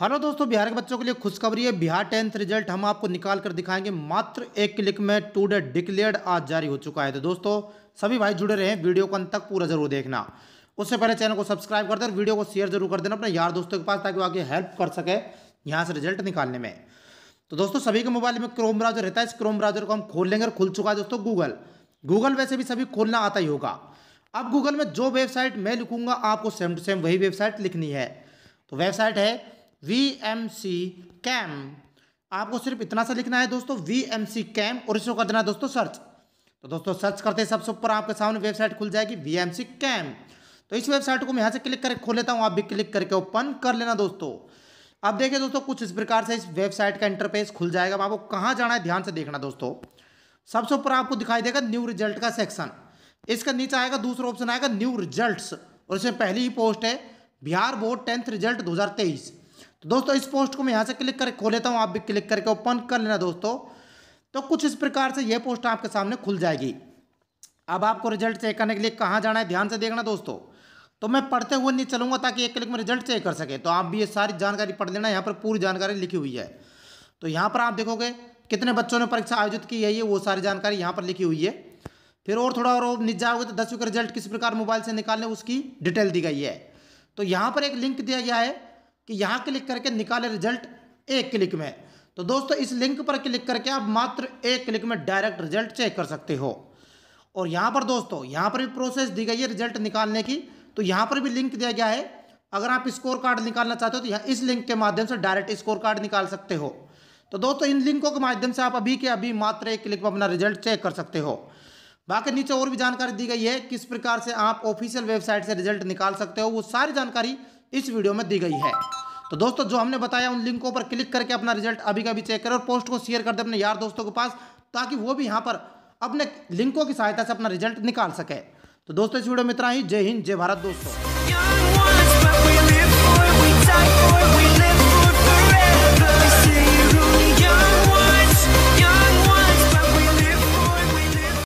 hello हाँ दोस्तों बिहार के बच्चों के लिए खुशखबरी है बिहार टेंथ रिजल्ट हम आपको निकाल कर दिखाएंगे मात्र एक क्लिक में टू डे डिक्लेयर आज जारी हो चुका है तो दोस्तों सभी भाई जुड़े रहे वीडियो को अंत तक पूरा जरूर देखना उससे पहले चैनल को सब्सक्राइब कर दे और वीडियो को शेयर जरूर कर देना अपने यार दोस्तों के पास ताकि वो आगे हेल्प कर सके यहाँ से रिजल्ट निकालने में तो दोस्तों सभी के मोबाइल में क्रोम ब्राउजर रहता है इस क्रोम ब्राउजर को हम खोल लेंगे और खुल चुका है दोस्तों गूगल गूगल वैसे भी सभी खोलना आता ही होगा अब गूगल में जो वेबसाइट मैं लिखूंगा आपको सेम टू सेम वही वेबसाइट लिखनी है तो वेबसाइट है वी एम सी कैम आपको सिर्फ इतना सा लिखना है दोस्तों वी एम सी कैम और इसको कर देना दोस्तों सर्च तो दोस्तों सर्च करते हैं सबसे ऊपर आपके सामने वेबसाइट खुल जाएगी वी एम सी कैम तो इस वेबसाइट को मैं यहाँ से क्लिक करके खोल लेता हूँ आप भी क्लिक करके ओपन कर लेना दोस्तों अब देखिए दोस्तों कुछ इस प्रकार से इस वेबसाइट का इंटरफेस खुल जाएगा आपको कहाँ जाना है ध्यान से देखना दोस्तों सबसे ऊपर आपको दिखाई देगा न्यू रिजल्ट का सेक्शन इसका नीचे आएगा दूसरा ऑप्शन आएगा न्यू रिजल्ट्स और इसमें पहली ही पोस्ट है बिहार बोर्ड टेंथ रिजल्ट 2023 तो दोस्तों इस पोस्ट को मैं यहाँ से क्लिक करके खो लेता हूँ आप भी क्लिक करके ओपन कर लेना दोस्तों तो कुछ इस प्रकार से यह पोस्ट आपके सामने खुल जाएगी अब आपको रिजल्ट चेक करने के लिए कहाँ जाना है ध्यान से देखना दोस्तों तो मैं पढ़ते हुए नहीं चलूंगा ताकि एक क्लिक में रिजल्ट चेक कर सके तो आप भी ये सारी जानकारी पढ़ लेना यहाँ पर पूरी जानकारी लिखी हुई है तो यहाँ पर आप देखोगे कितने बच्चों ने परीक्षा आयोजित की है ये वो सारी जानकारी यहाँ पर लिखी हुई है फिर और थोड़ा और नीचे जाओगे तो दसवीं का रिजल्ट किस प्रकार मोबाइल से निकालने उसकी डिटेल दी गई है तो यहाँ पर एक लिंक दिया गया है कि यहाँ क्लिक करके निकाले रिजल्ट एक क्लिक में तो दोस्तों इस लिंक पर क्लिक करके आप मात्र एक क्लिक में डायरेक्ट रिजल्ट चेक कर सकते हो और यहाँ पर दोस्तों यहाँ पर भी प्रोसेस दी गई है रिजल्ट निकालने की तो यहाँ पर भी लिंक दिया गया है अगर आप स्कोर कार्ड निकालना चाहते हो तो यहाँ इस लिंक के माध्यम से डायरेक्ट स्कोर कार्ड निकाल सकते हो तो दोस्तों इन लिंकों के माध्यम से आप अभी के अभी मात्र एक क्लिक में अपना रिजल्ट चेक कर सकते हो बाकी नीचे और भी जानकारी दी गई है किस प्रकार से आप ऑफिशियल वेबसाइट से रिजल्ट निकाल सकते हो वो सारी जानकारी इस वीडियो में दी गई है तो दोस्तों जो हमने बताया उन लिंकों पर क्लिक करके अपना रिजल्ट अभी का भी चेक करें और पोस्ट को शेयर कर दे अपने यार दोस्तों के पास ताकि वो भी यहाँ पर अपने लिंकों की सहायता से अपना रिजल्ट निकाल सके तो दोस्तों इस वीडियो में इतना ही जय हिंद जय भारत दोस्तों